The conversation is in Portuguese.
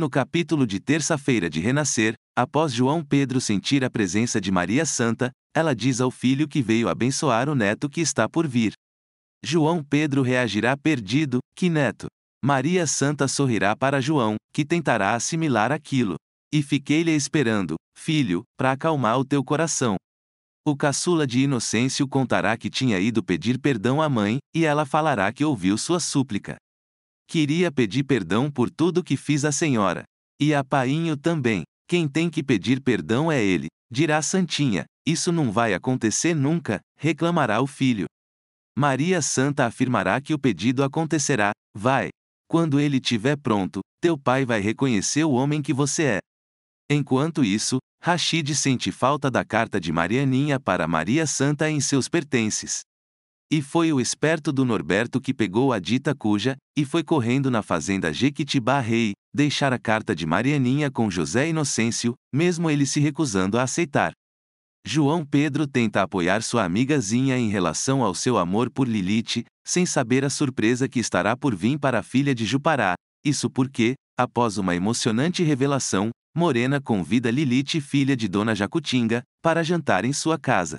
no capítulo de terça-feira de Renascer, após João Pedro sentir a presença de Maria Santa, ela diz ao filho que veio abençoar o neto que está por vir. João Pedro reagirá perdido, que neto. Maria Santa sorrirá para João, que tentará assimilar aquilo. E fiquei-lhe esperando, filho, para acalmar o teu coração. O caçula de Inocêncio contará que tinha ido pedir perdão à mãe, e ela falará que ouviu sua súplica. Queria pedir perdão por tudo que fiz à senhora. E a Painho também. Quem tem que pedir perdão é ele. Dirá Santinha: Isso não vai acontecer nunca, reclamará o filho. Maria Santa afirmará que o pedido acontecerá, vai. Quando ele tiver pronto, teu pai vai reconhecer o homem que você é. Enquanto isso, Rachid sente falta da carta de Marianinha para Maria Santa em seus pertences. E foi o esperto do Norberto que pegou a dita cuja, e foi correndo na fazenda Jequitibá Rei, deixar a carta de Marianinha com José Inocêncio, mesmo ele se recusando a aceitar. João Pedro tenta apoiar sua amigazinha em relação ao seu amor por Lilith, sem saber a surpresa que estará por vir para a filha de Jupará. Isso porque, após uma emocionante revelação, Morena convida Lilith, filha de Dona Jacutinga, para jantar em sua casa.